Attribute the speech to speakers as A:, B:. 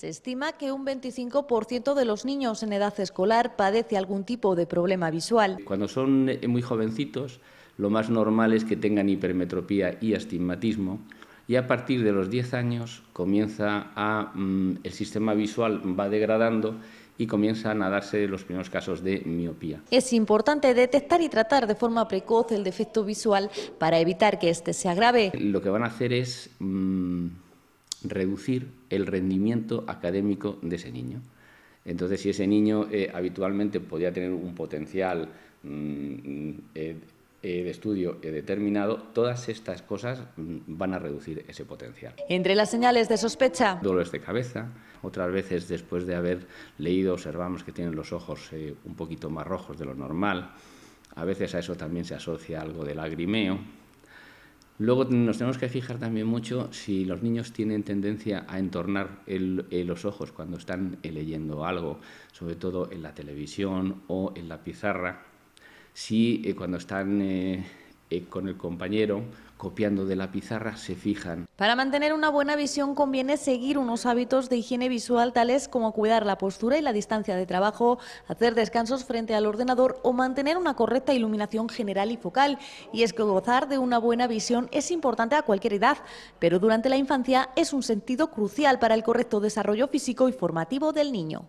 A: Se estima que un 25% de los niños en edad escolar padece algún tipo de problema visual.
B: Cuando son eh, muy jovencitos, lo más normal es que tengan hipermetropía y astigmatismo y a partir de los 10 años comienza a mm, el sistema visual va degradando y comienzan a darse los primeros casos de miopía.
A: Es importante detectar y tratar de forma precoz el defecto visual para evitar que este se agrave.
B: Lo que van a hacer es mm, reducir el rendimiento académico de ese niño. Entonces, si ese niño eh, habitualmente podía tener un potencial mm, eh, eh, de estudio determinado, todas estas cosas mm, van a reducir ese potencial.
A: Entre las señales de sospecha.
B: Dolores de cabeza, otras veces después de haber leído observamos que tienen los ojos un poquito más rojos de lo normal, a veces a eso también se asocia algo de lagrimeo, Luego nos tenemos que fijar también mucho si los niños tienen tendencia a entornar eh, los ojos cuando están eh, leyendo algo, sobre todo en la televisión o en la pizarra. Si eh, cuando están eh, con el compañero copiando de la pizarra se fijan.
A: Para mantener una buena visión conviene seguir unos hábitos de higiene visual tales como cuidar la postura y la distancia de trabajo, hacer descansos frente al ordenador o mantener una correcta iluminación general y focal. Y es que gozar de una buena visión es importante a cualquier edad, pero durante la infancia es un sentido crucial para el correcto desarrollo físico y formativo del niño.